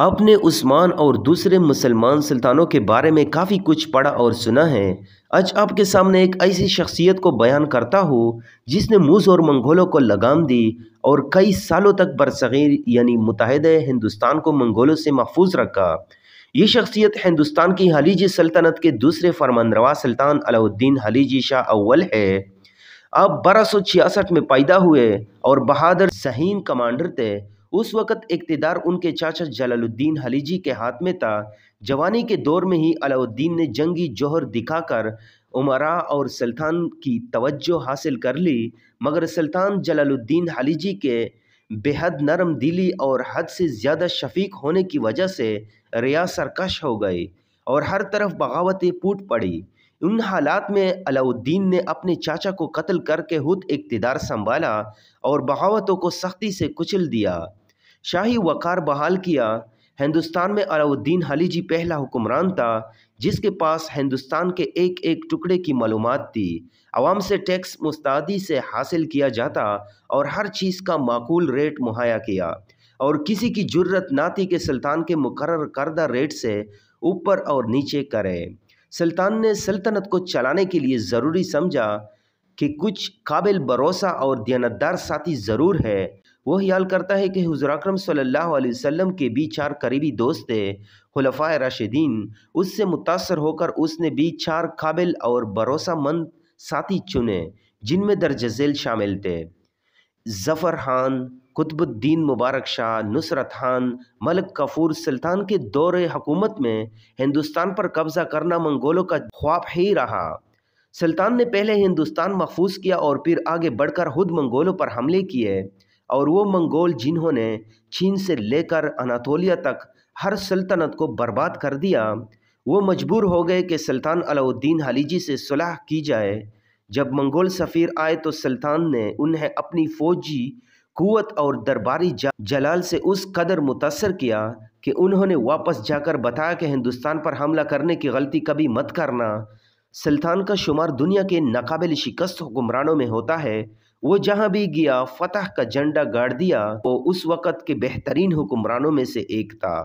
आपने उस्मान और दूसरे मुसलमान सुल्तानों के बारे में काफ़ी कुछ पढ़ा और सुना है आज आपके सामने एक ऐसी शख्सियत को बयान करता हूँ जिसने मुज़ और मंगोलों को लगाम दी और कई सालों तक बरसग़ीर यानी मुतहद हिंदुस्तान को मंगोलों से महफूज रखा ये शख्सियत हिंदुस्तान की हलीजी सल्तनत के दूसरे फरमानरवा सुल्तान अलाउद्दीन हलीजी शाह अव्वल है आप बारह सौ छियासठ में पैदा हुए और बहादुर सहीन कमांडर थे उस वक़्त इकतदार उनके चाचा जलालुद्दीन हलीजी के हाथ में था जवानी के दौर में ही अलाउद्दीन ने जंगी जौहर दिखाकर उमरा और सुल्तान की तवज्जो हासिल कर ली मगर सुल्तान जलालुद्दीन हलीजी के बेहद नरम दिली और हद से ज़्यादा शफीक होने की वजह से रिया सरकश हो गई और हर तरफ बगावतें फूट पड़ी उन हालात में अलाउद्दीन ने अपने चाचा को कत्ल करके खुद इकतदार संभाला और बगावतों को सख्ती से कुचल दिया शाही वक़ार बहाल किया हिंदुस्तान में अलाउद्दीन जी पहला हुक्मरान था जिसके पास हिंदुस्तान के एक एक टुकड़े की मालूम थी आवाम से टैक्स मुस्तादी से हासिल किया जाता और हर चीज़ का माकूल रेट मुहैया किया और किसी की जरूरत ना थी कि सुल्तान के मुकर करदा रेट से ऊपर और नीचे करें सुल्तान ने सल्तनत को चलाने के लिए ज़रूरी समझा कि कुछ काबिल भरोसा और दियानतदार साथी ज़रूर है वो ख्याल करता है कि हज़र अक्रम वम के भी चार करीबी दोस्त थे खुलफा राशिदीन उससे मुतासर होकर उसने भी चार काबिल और भरोसामंद साथी चुने जिनमें दर्ज झेल शामिल थे जफ़र खान कुतुबुद्दीन मुबारक शाह नुसरत खान मलक कफूर सुल्तान के दौर हकूमत में हिंदुस्तान पर कब्ज़ा करना मंगोलों का ख्वाब ही रहा सुल्तान ने पहले हिंदुस्तान महफूज किया और फिर आगे बढ़कर खुद मंगोलों पर हमले किए और वो मंगोल जिन्होंने चीन से लेकर अनातोलिया तक हर सल्तनत को बर्बाद कर दिया वो मजबूर हो गए कि सुल्तान अलाउद्दीन हलीजी से सुलह की जाए जब मंगोल सफ़ीर आए तो सुल्तान ने उन्हें अपनी फ़ौजी कुत और दरबारी जलाल से उस कदर मुतासर किया कि उन्होंने वापस जाकर बताया कि हिंदुस्तान पर हमला करने की गलती कभी मत करना सुल्तान का शुमार दुनिया के नाकबिल शिकस्त हुक्मरानों में होता है वो जहां भी गया फतह का झंडा गाड़ दिया वो उस वक़्त के बेहतरीन हुक्मरानों में से एक था